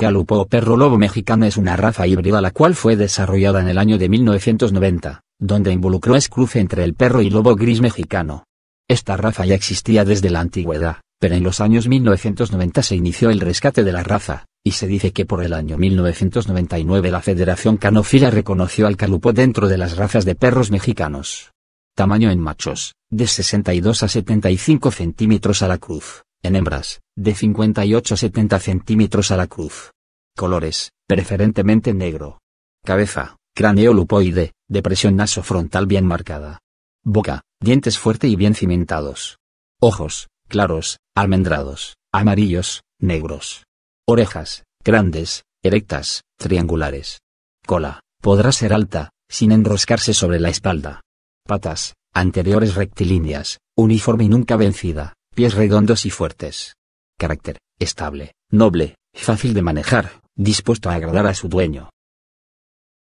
Calupo o perro lobo mexicano es una raza híbrida la cual fue desarrollada en el año de 1990, donde involucró es cruce entre el perro y lobo gris mexicano. Esta raza ya existía desde la antigüedad, pero en los años 1990 se inició el rescate de la raza, y se dice que por el año 1999 la Federación Canofila reconoció al calupo dentro de las razas de perros mexicanos. Tamaño en machos, de 62 a 75 centímetros a la cruz, en hembras, de 58-70 centímetros a la cruz. Colores, preferentemente negro. Cabeza, cráneo lupoide, depresión nasofrontal bien marcada. Boca, dientes fuerte y bien cimentados. Ojos, claros, almendrados, amarillos, negros. Orejas, grandes, erectas, triangulares. Cola, podrá ser alta, sin enroscarse sobre la espalda. Patas, anteriores rectilíneas, uniforme y nunca vencida, pies redondos y fuertes carácter estable, noble, fácil de manejar, dispuesto a agradar a su dueño.